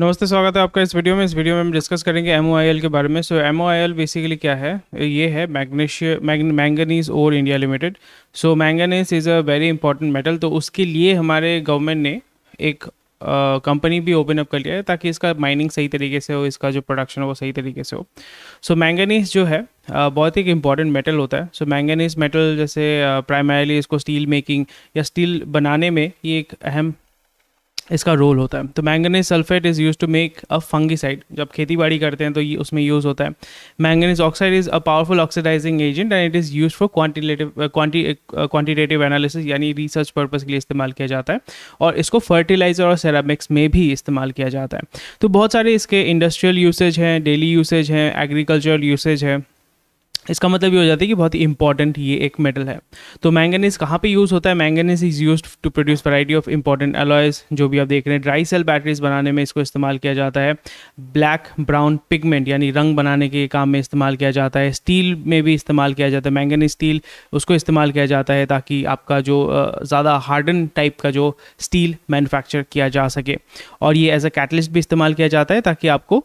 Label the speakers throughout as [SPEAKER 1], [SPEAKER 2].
[SPEAKER 1] नमस्ते स्वागत है आपका इस वीडियो में इस वीडियो में हम डिस्कस करेंगे एम के बारे में सो एम बेसिकली क्या है ये है magnesium manganese ore India limited so manganese is a very important metal तो उसके लिए हमारे गवर्नमेंट ने एक कंपनी uh, भी ओपन अप कर लिया है ताकि इसका माइनिंग सही तरीके से हो इसका जो प्रोडक्शन हो वो सही तरीके से हो सो so, मैंगनीस जो है uh, बहुत एक इंपॉर्टेंट मेटल होता है सो मैंगनीस मेटल जैसे प्राइमरीली uh, इसको स्टील मेकिंग या स्टील बनाने में ये एक अहम इसका रोल होता है तो manganese sulphate is use to make a fungicide जब खेती बाड़ी करते हैं तो ये उसमें यूज़ होता है manganese oxide is a powerful oxidising agent and it is use for quantitative quantitative analysis यानी रिसर्च पर्पज़ के लिए इस्तेमाल किया जाता है और इसको फर्टिलाइज़र और सेरामिक्स में भी इस्तेमाल किया जाता है तो बहुत सारे इसके इंडस्ट्रियल यूसेज हैं डेली यूसेज हैं एग्रीकल्चरल यूसेज है इसका मतलब ये हो जाता है कि बहुत ही इंपॉर्टेंट ये एक मेटल है तो मैंगनीज कहाँ पे यूज़ होता है manganese is use to produce variety of important alloys जो भी आप देख रहे हैं ड्राई सेल बैटरीज बनाने में इसको इस्तेमाल किया जाता है ब्लैक ब्राउन पिगमेंट यानी रंग बनाने के काम में इस्तेमाल किया जाता है स्टील में भी इस्तेमाल किया जाता है मैंगनीज स्टील उसको इस्तेमाल किया जाता है ताकि आपका जो ज़्यादा हार्डन टाइप का जो स्टील मैनुफैक्चर किया जा सके और ये एज अ कैटलिस्ट भी इस्तेमाल किया जाता है ताकि आपको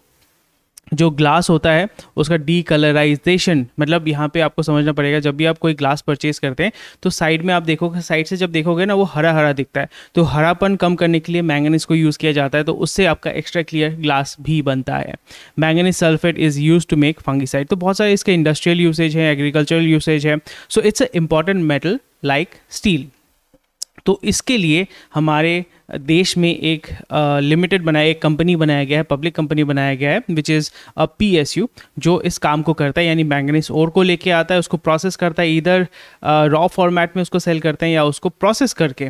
[SPEAKER 1] जो ग्लास होता है उसका डी कलराइजेशन मतलब यहाँ पे आपको समझना पड़ेगा जब भी आप कोई ग्लास परचेज करते हैं तो साइड में आप देखोगे साइड से जब देखोगे ना वो हरा हरा दिखता है तो हरापन कम करने के लिए मैंगनीज को यूज़ किया जाता है तो उससे आपका एक्स्ट्रा क्लियर ग्लास भी बनता है manganese sulphate is use to make fungicide तो बहुत सारे इसके इंडस्ट्रियल यूसेज है एग्रीकल्चरल यूसेज है so it's a important metal like steel तो इसके लिए हमारे देश में एक लिमिटेड बनाया एक कंपनी बनाया गया है पब्लिक कंपनी बनाया गया है which is a P S U जो इस काम को करता है यानी मैंगनीस ओर को लेके आता है उसको प्रोसेस करता है इधर रॉ फॉर्मेट में उसको सेल करते हैं या उसको प्रोसेस करके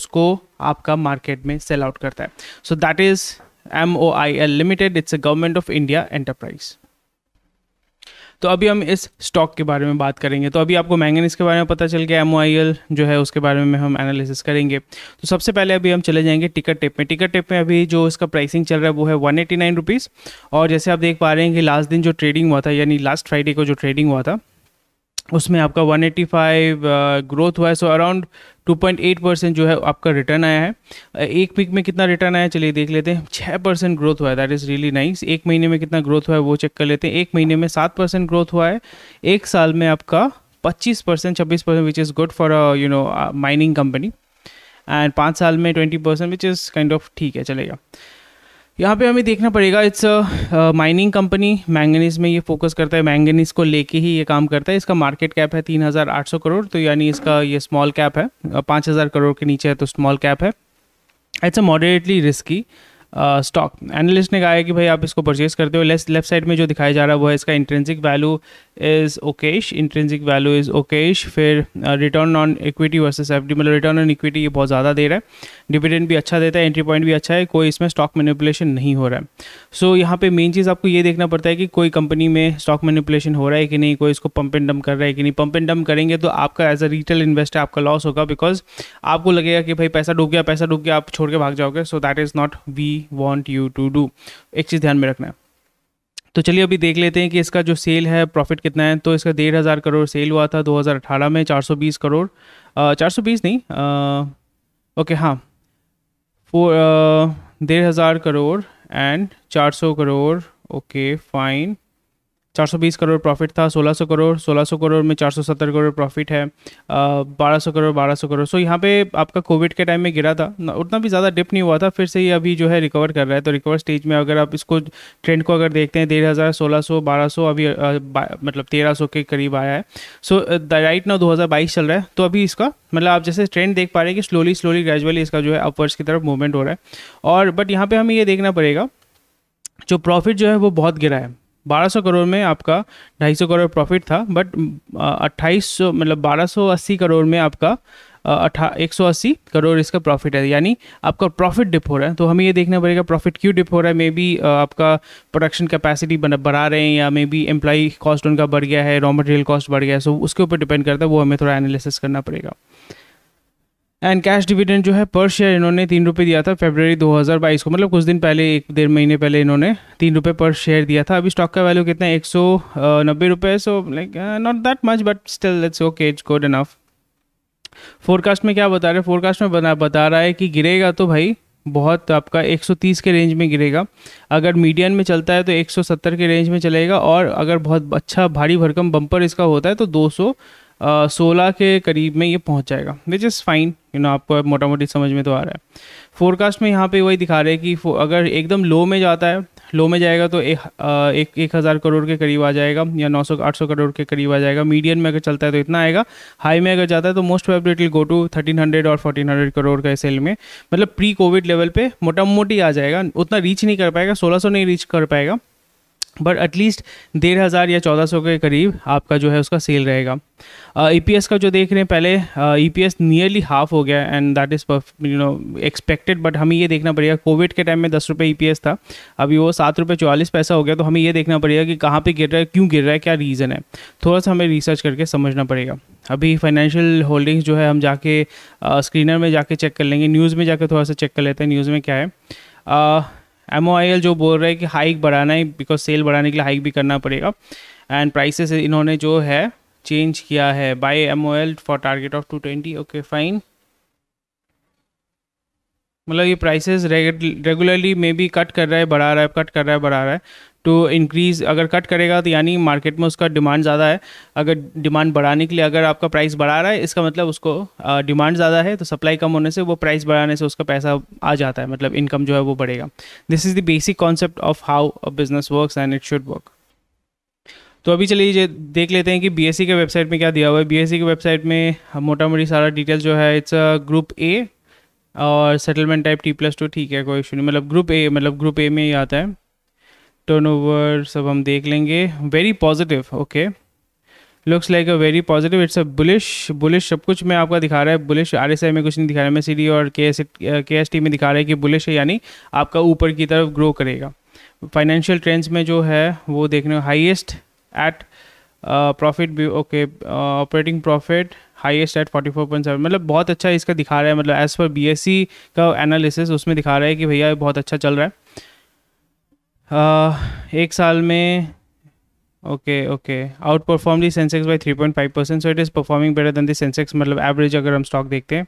[SPEAKER 1] उसको आपका मार्केट में सेल आउट करता है so that is M O I L limited it's a government of India enterprise तो अभी हम इस स्टॉक के बारे में बात करेंगे तो अभी आपको मैंगनीस के बारे में पता चल गया एम जो है उसके बारे में हम एनालिसिस करेंगे तो सबसे पहले अभी हम चले जाएंगे टिकट टेप में टिकट टेप में अभी जो इसका प्राइसिंग चल रहा है वो है वन एटी और जैसे आप देख पा रहे हैं कि लास्ट दिन जो ट्रेडिंग हुआ था यानी लास्ट फ्राइडे को जो ट्रेडिंग हुआ था उसमें आपका 185 ग्रोथ हुआ है सो अराउंड 2.8 परसेंट जो है आपका रिटर्न आया है एक पिक में कितना रिटर्न आया चलिए देख लेते हैं छः परसेंट ग्रोथ हुआ है दैट इज़ रियली नाइस एक महीने में कितना ग्रोथ हुआ है वो चेक कर लेते हैं एक महीने में सात परसेंट ग्रोथ हुआ है एक साल में आपका पच्चीस परसेंट छब्बीस percent which is good for you know mining company and पाँच साल में twenty percent which is kind of ठीक है चलेगा यहाँ पे हमें देखना पड़ेगा it's a mining company manganese में ये फोकस करता है मैंगनीज को लेके ही ये काम करता है इसका मार्केट कैप है 3,800 करोड़ तो यानी इसका ये स्मॉल कैप है 5,000 करोड़ के नीचे है तो स्मॉल कैप है it's a moderately risky stock analyst ने कहा है कि भाई आप इसको परचेज करते हो लेफ्ट साइड में जो दिखाया जा रहा है वो है इसका intrinsic value is okayish intrinsic value is okayish फिर return on equity versus F मतलब रिटर्न ऑन इक्विटी ये बहुत ज़्यादा दे रहा है डिविडेंड भी अच्छा देता है एंट्री पॉइंट भी अच्छा है कोई इसमें स्टॉक मैनिपुलेशन नहीं हो रहा है सो so, यहाँ पे मेन चीज़ आपको ये देखना पड़ता है कि कोई कंपनी में स्टॉक मैनिपुलेशन हो रहा है कि नहीं कोई इसको पंप एंड डम कर रहा है कि नहीं पंप एंड डम करेंगे तो आपका एज अ रिटेल इन्वेस्टर आपका लॉस होगा बिकॉज आपको लगेगा कि भाई पैसा डूब गया पैसा डूब गया आप छोड़ के भाग जाओगे so that is not we want you to do एक चीज़ ध्यान में रखना है तो चलिए अभी देख लेते हैं कि इसका जो सेल है प्रॉफिट कितना है तो इसका डेढ़ हज़ार करोड़ सेल हुआ था 2018 में 420 करोड़ आ, 420 नहीं आ, ओके हाँ फोर डेढ़ हज़ार crore and 400 crore okay fine 420 crore profit था 1600 करोड़ 1600 करोड़ में 470 करोड़ प्रॉफिट है बारह सौ करोड़ 1200 करोड़ सो यहाँ पे आपका कोविड के टाइम में गिरा था उतना भी ज़्यादा डिप नहीं हुआ था फिर से ये अभी जो है रिकवर कर रहा है तो रिकवर स्टेज में अगर आप इसको ट्रेंड को अगर देखते हैं डेढ़ हज़ार सोलह सौ बारह सौ अभी मतलब तेरह सौ के करीब आया है सो द राइट नाउ दो चल रहा है तो अभी इसका मतलब आप जैसे ट्रेंड देख पा रहे हैं कि स्लोली स्लोली ग्रेजुअली इसका जो है अपवर्ड्स की तरफ मूवमेंट हो रहा है और बट यहाँ पर हमें ये देखना पड़ेगा जो प्रॉफिट जो है वो बहुत गिरा है 1200 करोड़ में आपका 250 करोड़ प्रॉफिट था बट अट्ठाईस मतलब 1280 करोड़ में आपका अठा एक सौ अस्सी करोड़ इसका प्रॉफिट है यानी आपका प्रॉफिट डिप हो रहा है तो हमें ये देखना पड़ेगा प्रॉफिट क्यों डिप हो रहा है मे बी आपका प्रोडक्शन कैपेसिटी बढ़ा रहे हैं या मे बी एम्प्लॉई कॉस्ट उनका बढ़ गया है रॉ मटेरियल कॉस्ट बढ़ गया है सो उसके ऊपर डिपेंड करता है वो हमें थोड़ा एनालिसिस करना पड़ेगा एंड कैश डिविडेंड जो है पर शेयर इन्होंने तीन रुपये दिया था फेबररी 2022 को मतलब कुछ दिन पहले एक डेढ़ महीने पहले इन्होंने तीन रुपये पर शेयर दिया था अभी स्टॉक का वैल्यू कितना है एक सौ नब्बे रुपये so like not that much but still it's okay it's good enough forecast में क्या बता रहे हैं फोरकास्ट में बना बता रहा है कि गिरेगा तो भाई बहुत आपका 130 के रेंज में गिरेगा अगर मीडियन में चलता है तो 170 के रेंज में चलेगा और अगर बहुत अच्छा भारी भरकम बम्पर इसका होता है तो 200 सोलह के करीब में ये पहुंच जाएगा which is fine you know आपको मोटा मोटी समझ में तो आ रहा है फोरकास्ट में यहाँ पे वही दिखा रहे हैं कि अगर एकदम लो में जाता है लो में जाएगा तो एक एक, हज़ार करोड़ के करीब आ जाएगा या नौ सौ आठ सौ करोड़ के करीब आ जाएगा मीडियम में अगर चलता है तो इतना आएगा हाई में अगर जाता है तो most probably it will go to thirteen hundred और फोर्टीन हंड्रेड करोड़ का सेल में मतलब प्री कोविड लेवल पे मोटा मोटी आ जाएगा उतना रीच नहीं कर पाएगा सोलह सौ नहीं रीच कर पाएगा बट एटलीस्ट डेढ़ हज़ार या चौदह सौ के करीब आपका जो है उसका सेल रहेगा ई पी एस का जो देख रहे हैं पहले E P S nearly half हो गया and that is you know expected but हमें ये देखना पड़ेगा कोविड के टाइम में दस रुपये ई e पी एस था अभी वो सात रुपये चवालीस पैसा हो गया तो हमें ये देखना पड़ेगा कि कहाँ पे गिर रहा है क्यों गिर रहा है क्या रीज़न है थोड़ा सा हमें रिसर्च करके समझना पड़ेगा अभी फाइनेंशियल होल्डिंग्स जो है हम जाके स्क्रीनर में जाके चेक कर लेंगे न्यूज़ में जाके थोड़ा सा चेक कर लेते हैं न्यूज़ में क्या है एम जो बोल रहे हैं कि हाइक बढ़ाना है बिकॉज सेल बढ़ाने के लिए हाइक भी करना पड़ेगा एंड प्राइसेस इन्होंने जो है चेंज किया है buy M for target of two twenty okay fine मतलब ये prices regularly maybe cut कर रहा है बढ़ा रहा है कट कर रहा है बढ़ा रहा है टू इंक्रीज़ अगर कट करेगा तो यानी मार्केट में उसका डिमांड ज़्यादा है अगर डिमांड बढ़ाने के लिए अगर आपका प्राइस बढ़ा रहा है इसका मतलब उसको डिमांड ज़्यादा है तो सप्लाई कम होने से वो प्राइस बढ़ाने से उसका पैसा आ जाता है मतलब इनकम जो है वो बढ़ेगा this is the basic concept of how a business work and it should work तो अभी चलिए देख लेते हैं कि बी e के वेबसाइट में क्या दिया हुआ है बी की वेबसाइट में मोटा मोटी सारा डिटेल जो है इट्स ग्रुप ए और settlement type T plus two ठीक है कोई इशू नहीं मतलब ग्रुप ए मतलब ग्रुप ए में ही आता है टर्नओवर सब हम देख लेंगे very positive okay looks like a very positive it's a bullish bullish सब कुछ मैं आपका दिखा रहा है बुलिश आर एस आई में कुछ नहीं दिखा रहा है मैं सी और के एस के एस टी में दिखा रहा है कि बुलिश है यानी आपका ऊपर की तरफ ग्रो करेगा फाइनेंशियल ट्रेंड्स में जो है वो देखने हाइएस्ट एट प्रॉफिट भी okay operating profit highest at forty four point seven मतलब बहुत अच्छा इसका दिखा रहा है मतलब as per B S C का एनालिसिस उसमें दिखा रहा है कि भैया बहुत अच्छा चल रहा है Uh, एक साल में okay okay outperform the Sensex by three point five percent so it is performing better than the Sensex मतलब एवरेज अगर हम स्टॉक देखते हैं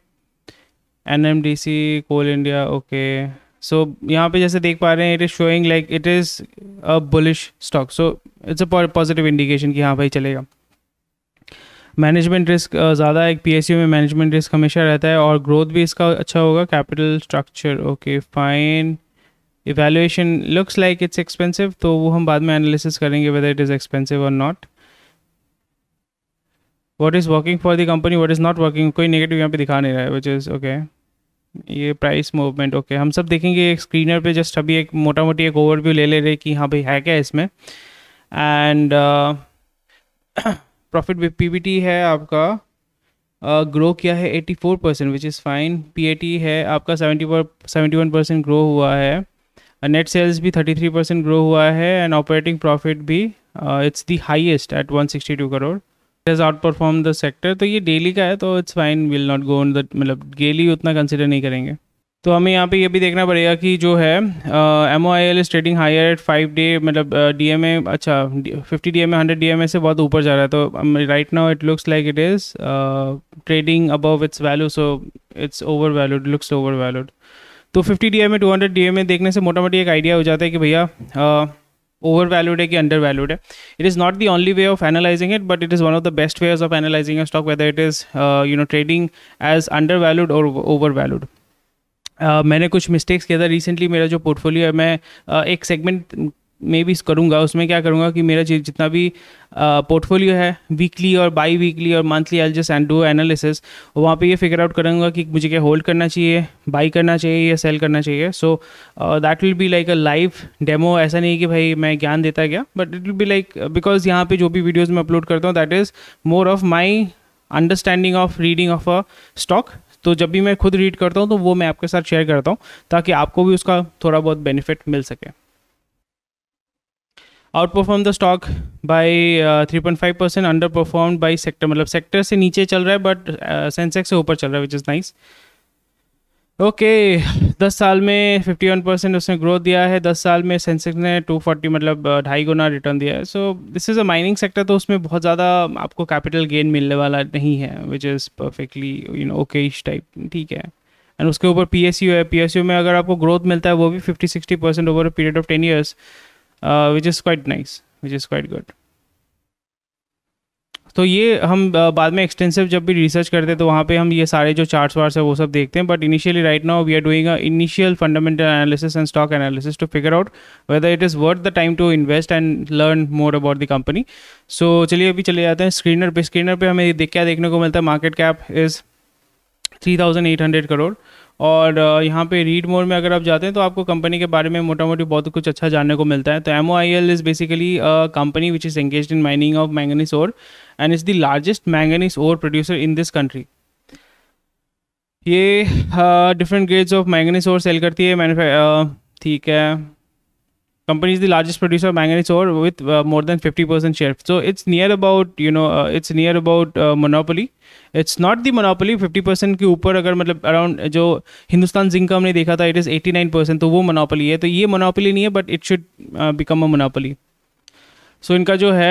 [SPEAKER 1] N M D C Coal India okay so यहाँ पे जैसे देख पा रहे हैं it is showing like it is a bullish stock so it's a positive indication कि हाँ भाई चलेगा मैनेजमेंट रिस्क uh, ज़्यादा एक पी में मैनेजमेंट रिस्क हमेशा रहता है और ग्रोथ भी इसका अच्छा होगा capital structure okay fine evaluation looks like it's expensive तो वो हम बाद में एनालिसिस करेंगे वेदर इट इज़ एक्सपेंसिव और not what is working for the company what is not working कोई नेगेटिव यहाँ पे दिखा नहीं रहा है विच इज़ ओके ये प्राइस मूवमेंट ओके हम सब देखेंगे एक स्क्रीनर पे जस्ट अभी एक मोटा मोटी एक ओवरव्यू ले ले रहे कि हाँ भाई है क्या इसमें एंड प्रॉफिट पीबीटी है आपका ग्रो uh, किया है 84 percent which is fine PAT है आपका 70 सेवेंटी 71 परसेंट ग्रो हुआ है नेट सेल्स भी 33 परसेंट ग्रो हुआ है एंड ऑपरेटिंग प्रॉफिट भी it's the highest at 162 crore has outperform the sector तो ये डेली का है तो it's fine will not go in the मतलब डेली उतना कंसिडर नहीं करेंगे तो हमें यहाँ पे ये भी देखना पड़ेगा कि जो है M O I L is trading higher at five day मतलब डी एम ए अच्छा fifty D M A hundred D M A से बहुत ऊपर जा रहा है तो right now it looks like it is trading above its value so it's over valued looks over valued तो 50 डी में 200 डी में देखने से मोटा मोटी एक आइडिया हो जाता है कि भैया ओवर वैल्यूड है कि अंडर वैल्यूड है it is not the only way of analysing it but it is one of the best ways of analysing stock whether it is you know trading as under valued और over valued Uh, मैंने कुछ mistakes किया था recently मेरा जो portfolio है मैं uh, एक सेगमेंट मे भी करूँगा उसमें क्या करूँगा कि मेरा जितना भी पोर्टफोलियो है वीकली और बाई वीकली और monthly L just and do analysis वहाँ पे ये फिगर आउट करूँगा कि मुझे क्या होल्ड करना चाहिए बाई करना चाहिए या सेल करना चाहिए so that will be like a live demo ऐसा नहीं कि भाई मैं ज्ञान देता गया but it will be like because यहाँ पे जो भी वीडियोज़ मैं अपलोड करता हूँ that is more of my understanding of reading of a stock तो जब भी मैं खुद रीड करता हूँ तो वो मैं आपके साथ शेयर करता हूँ ताकि आपको भी उसका थोड़ा बहुत बेनिफिट मिल सके outperform the stock by 3.5 percent underperform by sector मतलब सेक्टर से नीचे चल रहा है बट सेंसेक्स uh, से ऊपर चल रहा है विच इज़ नाइस ओके दस साल में 51 परसेंट उसने ग्रोथ दिया है दस साल में सेंसेक्स ने 240 मतलब uh, ढाई गुना रिटर्न दिया है so this is a mining sector तो उसमें बहुत ज़्यादा आपको कैपिटल गेन मिलने वाला नहीं है which is perfectly you know okay type ठीक है एंड उसके ऊपर पी है पी में अगर आपको ग्रोथ मिलता है वो भी fifty sixty percent over period of ten years uh, which is quite nice which is quite good तो ये हम uh, बाद में एक्सटेंसिव जब भी रिसर्च करते हैं तो वहाँ पे हम ये सारे जो चार्ट्स वार्ट्स है वो सब देखते हैं but initially right now we are doing a initial fundamental analysis and stock analysis to figure out whether it is worth the time to invest and learn more about the company so चलिए अभी चले जाते हैं screener पे screener पे हमें क्या देखने को मिलता है market cap is three thousand eight hundred crore और यहाँ पे रीड मोड में अगर आप जाते हैं तो आपको कंपनी के बारे में मोटा मोटी बहुत कुछ अच्छा जानने को मिलता है तो M O I L is basically company which is engage in mining of manganese ore and is the largest manganese ore producer in this country ये different grades of manganese ore sell करती है ठीक है company is the largest producer of manganese ore with more than fifty percent share so it's near about you know it's near about about it's not the monopoly fifty percent के ऊपर अगर मतलब around जो Hindustan Zinc का हमने देखा था it is eighty nine percent तो वो मोनोपोली है तो ये मोनोपोली नहीं है but it should become a monopoly so so, इनका जो है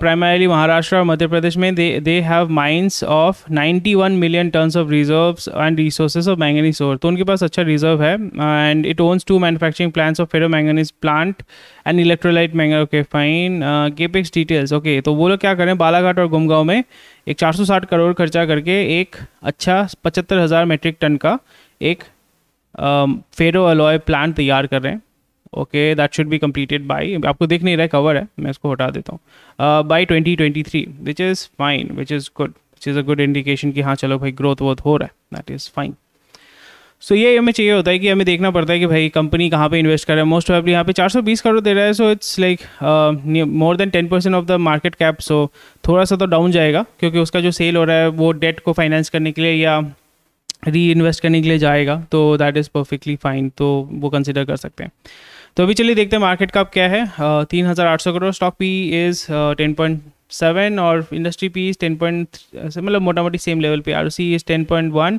[SPEAKER 1] प्राइमरीली महाराष्ट्र और मध्य प्रदेश में they they have mines of 91 million tons of reserves and resources of manganese ore तो उनके पास अच्छा रिजर्व है and it owns two manufacturing plants of ferro manganese plant and electrolyte मैंग okay fine capex details okay तो वो लोग क्या करें बालाघाट और गुमगांव में एक चार करोड़ खर्चा करके एक अच्छा पचहत्तर हज़ार मेट्रिक टन का एक फेरो अलॉय प्लांट तैयार कर रहे हैं okay that should be completed by आपको देख नहीं रहा है कवर है मैं इसको हटा देता हूँ by twenty twenty three which is fine which is good which is a good indication कि हाँ चलो भाई ग्रोथ वोथ हो रहा है दैट इज़ फाइन सो ये हमें चाहिए होता है कि हमें देखना पड़ता है कि भाई कंपनी कहाँ पे इन्वेस्ट कर रहा है मोस्ट प्रॉब्ली यहाँ पे 420 करोड़ दे रहा है so it's like more than 10 percent of the market cap so थोड़ा सा तो डाउन जाएगा क्योंकि उसका जो सेल हो रहा है वो डेट को फाइनेंस करने के लिए या री इन्वेस्ट करने के लिए जाएगा तो दैट इज़ परफेक्टली फाइन तो वो कंसिडर कर सकते हैं तो अभी चलिए देखते हैं मार्केट का क्या है तीन हज़ार आठ सौ crore stock P is ten point seven और industry P is ten point मतलब मोटा मोटी सेम लेवल पे R C is ten point one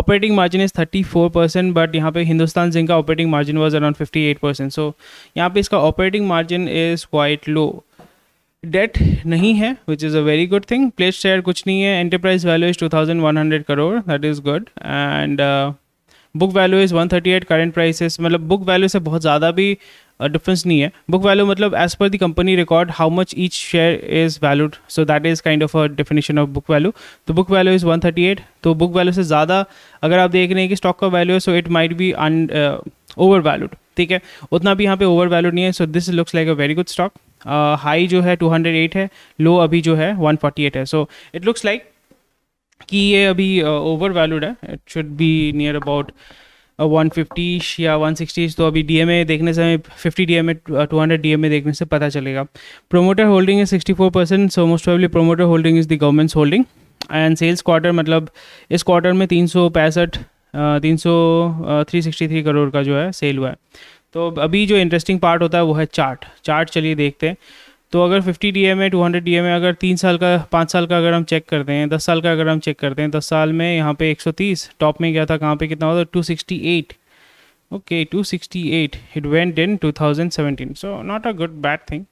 [SPEAKER 1] operating margin is thirty four percent but यहाँ पे हिंदुस्तान जिंक का operating margin was around fifty eight percent so यहाँ पे इसका operating margin is quite low debt नहीं है which is a very good thing place share कुछ नहीं है enterprise value is two thousand one hundred crore that is good and book value is one thirty eight current prices मतलब book value से बहुत ज़्यादा भी डिफरेंस uh, नहीं है बुक वैल्यू मतलब as per the company record how much each share is valued so that is kind of a definition of book value तो book value is one thirty eight तो book value से ज़्यादा अगर आप देख रहे हैं कि स्टॉक का वैल्यू है so it might be un over valued ठीक है उतना भी यहाँ पे ओवर वैल्यूड नहीं है so this looks like a very good stock high जो है टू हंड्रेड एट है लो अभी जो है वन एट है सो इट लुक्स लाइक कि ये अभी ओवर वैल्यूड है it should be near about one fifty or one sixties तो अभी डी एम ए देखने से fifty D M A two hundred D M A देखने से पता चलेगा प्रोमोटर होल्डिंग है sixty four percent so most probably promoter holding is the government's holding and sales quarter मतलब इस क्वार्टर में तीन सौ पैंसठ तीन सौ थ्री सिक्सटी थ्री करोड़ का जो है सेल हुआ है तो अभी जो इंटरेस्टिंग पार्ट होता है वो है चार्ट चार्ट चलिए देखते हैं तो अगर 50 D M A two hundred D M A अगर तीन साल का पाँच साल का अगर हम चेक करते हैं दस साल का अगर हम चेक करते हैं दस साल में यहाँ पे 130 टॉप में गया था कहाँ पे कितना होता two sixty eight okay two sixty eight it went in two thousand seventeen so not a good bad thing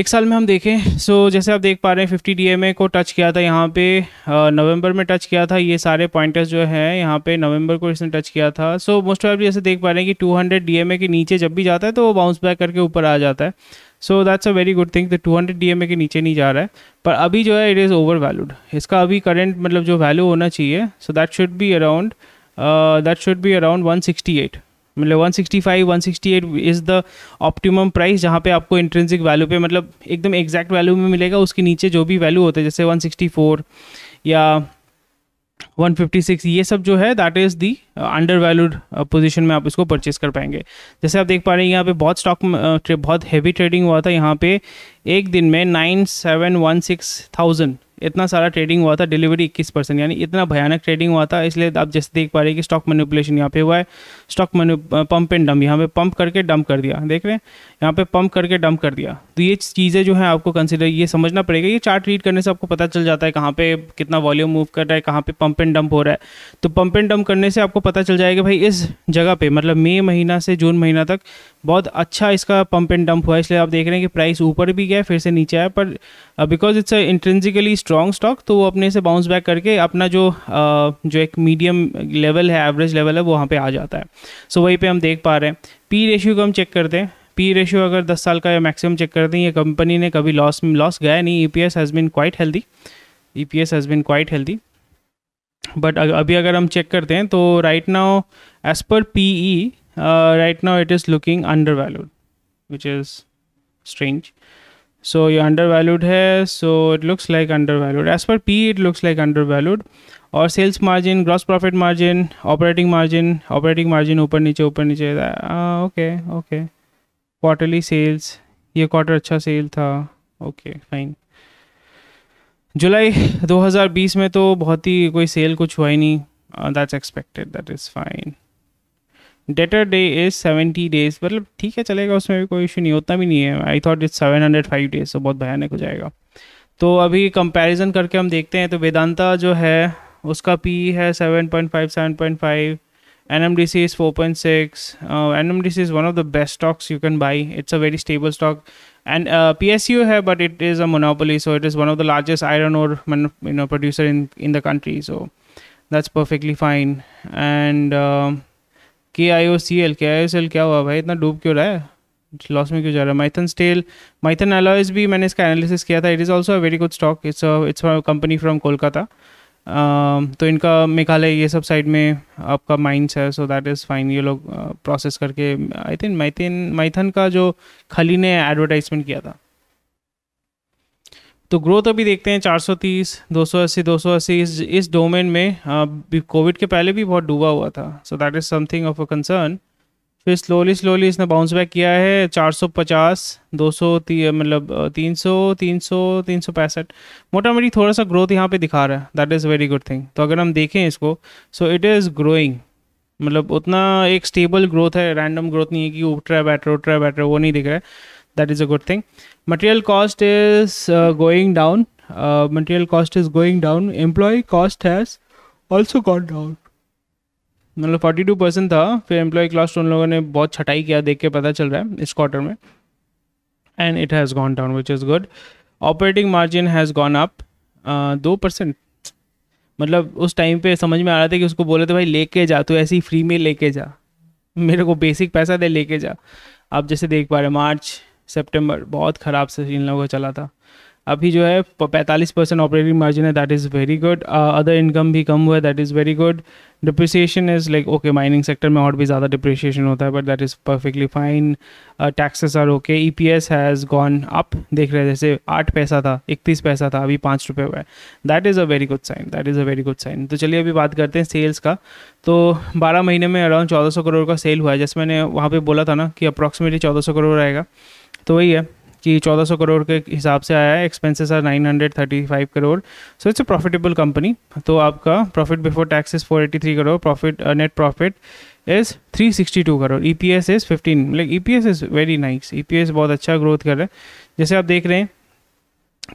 [SPEAKER 1] एक साल में हम देखें सो so, जैसे आप देख पा रहे हैं फिफ्टी डी को टच किया था यहाँ पे नवंबर में टच किया था ये सारे पॉइंटर्स जो है यहाँ पे नवंबर को इसने टच किया था सो मोस्ट ऑफ जैसे देख पा रहे हैं कि 200 ए के नीचे जब भी जाता है तो वो बाउंस बैक करके ऊपर आ जाता है so that's a very good thing the 200 A के नीचे नहीं जा रहा है पर अभी जो है इट इज़ ओवर वैल्यूड इसका अभी करेंट मतलब जो वैल्यू होना चाहिए so that should be around that should be around eight मतलब 165 168 इज़ द ऑप्टिमम प्राइस जहाँ पे आपको इंट्रेंसिक वैल्यू पे मतलब एकदम एग्जैक्ट वैल्यू में मिलेगा उसके नीचे जो भी वैल्यू होता है जैसे 164 या 156 ये सब जो है that is the under valued position में आप इसको परचेज कर पाएंगे जैसे आप देख पा रहे हैं यहाँ पे बहुत स्टॉक uh, बहुत हैवी ट्रेडिंग हुआ था यहाँ पे एक दिन में nine seven one six thousand इतना सारा ट्रेडिंग हुआ था डिलीवरी इक्कीस परसेंट यानी इतना भयानक ट्रेडिंग हुआ था इसलिए आप जैसे देख पा रहे हैं कि स्टॉक मैनिपुलेशन यहाँ पे हुआ है स्टॉक मैंने पंप एंड डम्प यहाँ पे पंप करके डंप कर दिया देख रहे हैं यहाँ पे पंप करके डंप कर दिया तो ये चीज़ें जो है आपको कंसिडर ये समझना पड़ेगा ये चार्ट रीड करने से आपको पता चल जाता है कहाँ पे कितना वॉल्यूम मूव कर रहा है कहाँ पे पंप एंड डंप हो रहा है तो पंप एंड डंप करने से आपको पता चल जाएगा भाई इस जगह पे मतलब मई महीना से जून महीना तक बहुत अच्छा इसका पंप एंड डंप हुआ इसलिए आप देख रहे हैं कि प्राइस ऊपर भी गया फिर से नीचे आया पर because it's a intrinsically strong stock तो वो अपने से बाउंस बैक करके अपना जो uh, जो एक मीडियम लेवल है एवरेज लेवल है वो वहाँ पर आ जाता है सो वहीं पे हम देख पा रहे हैं पी रेशियो को हम चेक करते हैं पी रेशियो अगर 10 साल का या मैक्सिमम चेक करते हैं ये कंपनी ने कभी लॉस लॉस गया नहीं E P S has been quite healthy E P S has been quite healthy but अभी अगर हम चेक करते हैं तो right now as per P E right now it is looking under valued which is strange so ये under valued है so it looks like under valued as per P it looks like under valued और sales margin gross profit margin operating margin operating margin ऊपर नीचे ऊपर नीचे okay okay quarterly sales ये quarter अच्छा sale था okay fine जुलाई 2020 में तो बहुत ही कोई सेल कुछ हुआ ही नहीं that's expected that is fine debtor day is seventy days मतलब ठीक है चलेगा उसमें भी कोई इशू नहीं होता भी नहीं है I thought it's seven hundred five days तो बहुत भयानक हो जाएगा तो अभी कंपेरिजन करके हम देखते हैं तो वेदांता जो है उसका पी है seven point five seven point five N M D C is four point six N M D C is one of the best stocks you can buy it's a very stable stock and P S U है but it is a monopoly so it is one of the largest iron ore you know producer in in the country so that's perfectly fine and K I O C L के I O C L क्या हुआ भाई इतना डूब क्यों रहा है loss में क्यों जा रहा है माइथन स्टेल माइथन एलॉयज भी मैंने इसका एनालिसिस किया था it is also a very good stock it's it's company from Kolkata तो इनका मेघालय ये सब साइड में आपका माइंस है सो दैट इज़ फाइन ये लोग प्रोसेस uh, करके आई थिंक माइथिन माइथन का जो खली ने एडवर्टाइजमेंट किया था तो ग्रोथ अभी देखते हैं 430, 280, 280 इस इस डोमेन में कोविड हाँ, के पहले भी बहुत डूबा हुआ था so that is something of a concern फिर स्लोली स्लोली इसने बाउंस बैक किया है 450, 200 मतलब 300, 300, 365 मोटा मोटी थोड़ा सा ग्रोथ यहाँ पे दिखा रहा है that is very good thing तो अगर हम देखें इसको सो इट इज़ ग्रोइंग मतलब उतना एक स्टेबल ग्रोथ है रैंडम ग्रोथ नहीं है कि उठ रहा है बैठ रहा उठ रहा है बैठ रहा वो नहीं दिख रहा है that is a good thing material cost is uh, going down uh, material cost is going down employee cost has also gone down मतलब 42 परसेंट था फिर एम्प्लॉय कॉस्ट उन लोगों ने बहुत छटाई किया देख के पता चल रहा है इस क्वार्टर में and it has gone down which is good operating margin has gone up दो परसेंट मतलब उस टाइम पे समझ में आ रहा था कि उसको बोले तो भाई लेके जा तो ऐसे ही फ्री में लेके जा मेरे को बेसिक पैसा दे लेके जा आप जैसे देख पा रहे मार्च सेप्टेम्बर बहुत ख़राब से इन लोगों का चला था अभी जो है पैंतालीस परसेंट ऑपरेटिंग मार्जिन है that is very good other income भी कम हुआ है that is very good depreciation is like okay mining sector में और भी ज़्यादा डिप्रिसिएशन होता है but that is perfectly fine taxes are okay E P S has gone up देख रहे हैं जैसे आठ पैसा था इकतीस पैसा था अभी पाँच रुपये हुआ है that is a very good sign that is a very good sign तो चलिए अभी बात करते हैं सेल्स का तो बारह महीने में अराउंड चौदह सौ करोड़ का सेल हुआ है जैसे मैंने वहाँ पर बोला था ना कि अप्रॉक्सीमेटली चौदह सौ करोड़ रहेगा तो वही है कि 1400 करोड़ के हिसाब से आया है expenses are 935 crore so it's a profitable company तो आपका profit before taxes 483 crore profit net profit is 362 crore E P S is fifteen like E P S is very nice E P S बहुत अच्छा ग्रोथ कर रहा है जैसे आप देख रहे हैं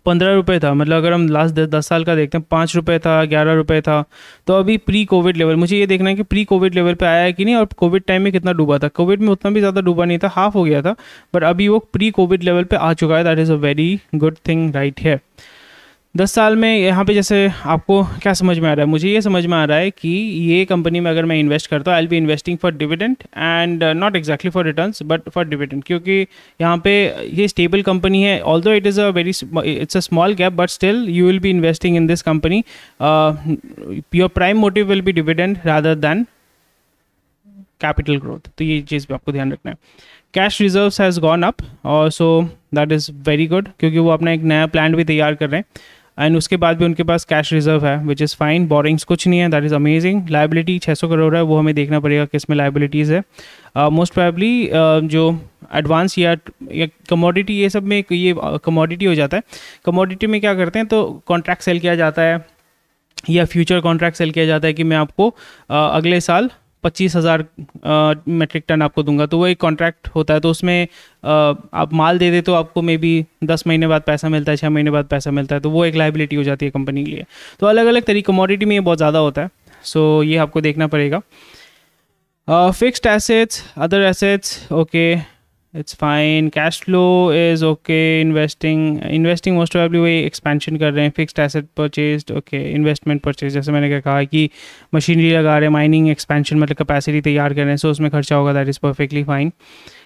[SPEAKER 1] पंद्रह रुपये था मतलब अगर हम लास्ट दस दस साल का देखते हैं पाँच रुपये था ग्यारह रुपये था तो अभी प्री कोविड लेवल मुझे ये देखना है कि प्री कोविड लेवल पे आया है कि नहीं और कोविड टाइम में कितना डूबा था कोविड में उतना भी ज़्यादा डूबा नहीं था हाफ हो गया था बट अभी वो प्री कोविड लेवल पर आ चुका है that is a very good thing right है दस साल में यहाँ पे जैसे आपको क्या समझ में आ रहा है मुझे ये समझ में आ रहा है कि ये कंपनी में अगर मैं इन्वेस्ट करता हूँ I be investing for dividend and not exactly for return but for dividend क्योंकि यहाँ पे ये स्टेबल कंपनी है although it is a very it's a small gap but still you will be investing in this company your prime motive will be dividend rather than capital growth तो ये चीज़ भी आपको ध्यान रखना है cash reserve has gone up और so that is very good क्योंकि वो अपना एक नया प्लान भी तैयार कर रहे हैं एंड उसके बाद भी उनके पास कैश रिजर्व है विच इज़ फाइन बोरिंग्स कुछ नहीं है दैट इज़ अमेजिंग लाइबिलिटी छः सौ करोड़ है वो हमें देखना पड़ेगा किस में लाइबिलिटीज़ है मोस्ट uh, प्रायबली uh, जो एडवांस या या कमोडिटी ये सब में ये कमोडिटी uh, हो जाता है कमोडिटी में क्या करते हैं तो कॉन्ट्रैक्ट सेल किया जाता है या फ्यूचर कॉन्ट्रैक्ट सेल किया जाता है कि मैं आपको uh, अगले साल पच्चीस हज़ार मेट्रिक टन आपको दूंगा तो वो एक कॉन्ट्रैक्ट होता है तो उसमें आ, आप माल दे दे तो आपको मे बी दस महीने बाद पैसा मिलता है छः महीने बाद पैसा मिलता है तो वो एक लाइबिलिटी हो जाती है कंपनी के लिए तो अलग अलग तरीके कमोडिटी में ये बहुत ज़्यादा होता है सो so, ये आपको देखना पड़ेगा fixed assets other assets okay it's fine cash flow is okay investing investing most of वही एक्सपेंशन कर रहे हैं fixed asset purchase okay investment purchase जैसे मैंने क्या कहा कि मशीनरी लगा रहे हैं माइनिंग एक्सपेंशन मतलब कैपेसिटी तैयार कर रहे हैं सो so उसमें खर्चा होगा दैट इज़ परफेक्टली फाइन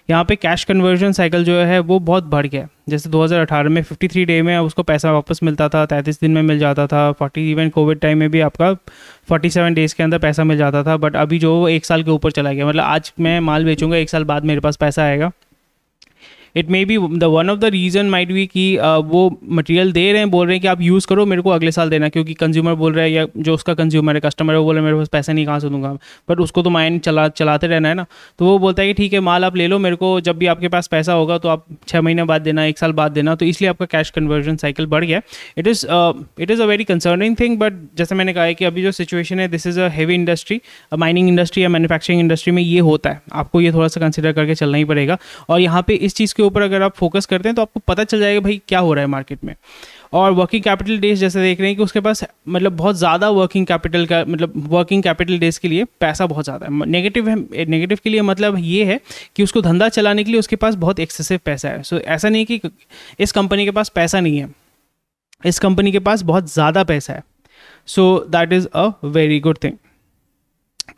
[SPEAKER 1] यहाँ पे कैश कन्वर्जन साइकिल जो है वो बहुत बढ़ गया जैसे 2018 में 53 डे में उसको पैसा वापस मिलता था 33 दिन में मिल जाता था 40 इवन कोविड टाइम में भी आपका 47 डेज़ के अंदर पैसा मिल जाता था बट अभी जो वो एक साल के ऊपर चला गया मतलब आज मैं माल बेचूंगा एक साल बाद मेरे पास पैसा आएगा it may be the one of the reason might we कि uh, वो मटेरियल दे रहे हैं बोल रहे हैं कि आप यूज़ करो मेरे को अगले साल देना क्योंकि कंज्यूमर बोल रहा है या जो उसका कंज्यूमर है कस्टमर है वो बोल रहे हैं मेरे पास पैसा नहीं कहाँ से दूंगा बट उसको तो माइन चला चलाते रहना है ना तो वो बोलता है कि ठीक है माल आप ले लो मेरे को जब भी आपके पास पैसा होगा तो आप छः महीने बाद देना एक साल बाद देना तो इसलिए आपका कैश कन्वर्जन साइकिल बढ़ गया it is it is a very concerning thing but जैसे मैंने कहा है कि अभी जो सिचुएशन है this is a heavy industry mining industry या मैनुफैक्चरिंग इंडस्ट्री में ये होता है आपको ये थोड़ा सा कंसिडर करके चलना ही पड़ेगा और यहाँ पे इस चीज़ के ऊपर अगर आप फोकस करते हैं तो आपको पता चल जाएगा भाई क्या हो रहा है मार्केट में और वर्किंग कैपिटल डेज जैसे देख रहे हैं कि उसके पास मतलब बहुत ज़्यादा वर्किंग कैपिटल का मतलब वर्किंग कैपिटल डेज के लिए पैसा बहुत ज़्यादा है नेगेटिव है नेगेटिव के लिए मतलब ये है कि उसको धंधा चलाने के लिए उसके पास बहुत एक्सेसिव पैसा है सो so, ऐसा नहीं कि इस कंपनी के पास पैसा नहीं है इस कंपनी के पास बहुत ज़्यादा पैसा है so that is a very good thing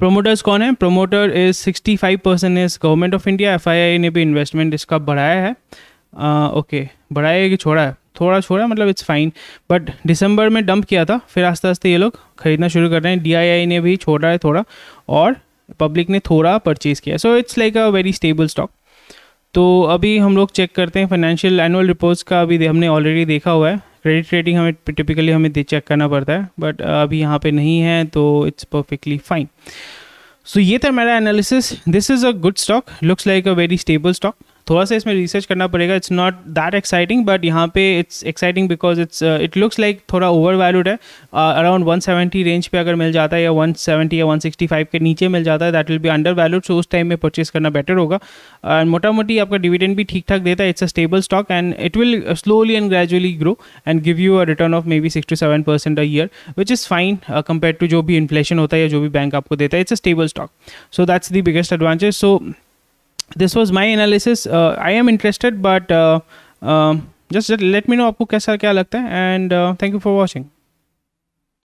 [SPEAKER 1] promoters कौन है promoter is 65 percent is government of India F ने भी इन्वेस्टमेंट इसका बढ़ाया है ओके uh, okay, बढ़ाया है कि छोड़ा है थोड़ा छोड़ा मतलब इट्स फाइन बट दिसंबर में डंप किया था फिर आस्ते आस्ते ये लोग खरीदना शुरू कर रहे हैं डी ने भी छोड़ा है थोड़ा और पब्लिक ने थोड़ा परचेज़ किया so it's like a very stable stock तो अभी हम लोग चेक करते हैं फाइनेंशियल एनुअल रिपोर्ट्स का अभी हमने ऑलरेडी देखा हुआ है क्रेडिट रेटिंग हमें टिपिकली हमें चेक करना पड़ता है बट uh, अभी यहाँ पे नहीं है तो इट्स परफेक्टली फाइन सो ये था मेरा analysis this is a good stock looks like a very stable stock थोड़ा सा इसमें रिसर्च करना पड़ेगा it's not that exciting but यहाँ पे it's exciting because it's it looks like थोड़ा ओवर वैल्यूड है अराउंड वन सेवेंटी रेंज पे अगर मिल जाता है या वन सेवेंटी या वन सिक्सटी फाइव के नीचे मिल जाता है दैट विल भी अंडर वैल्यूड सो उस टाइम में परचेस करना बेटर होगा एंड मोटा मोटी आपका डिविडेंड भी ठीक ठाक देता है it's a stable stock and it will slowly and gradually grow and give you a return of may be six to seven percent a year which is fine compare to जो भी inflation होता है या जो भी bank आपको देता है it's a stable stock so that's the biggest advantage so this was my analysis uh, i am interested but uh, uh, just let me know aapko kaisa kya lagta and thank you for watching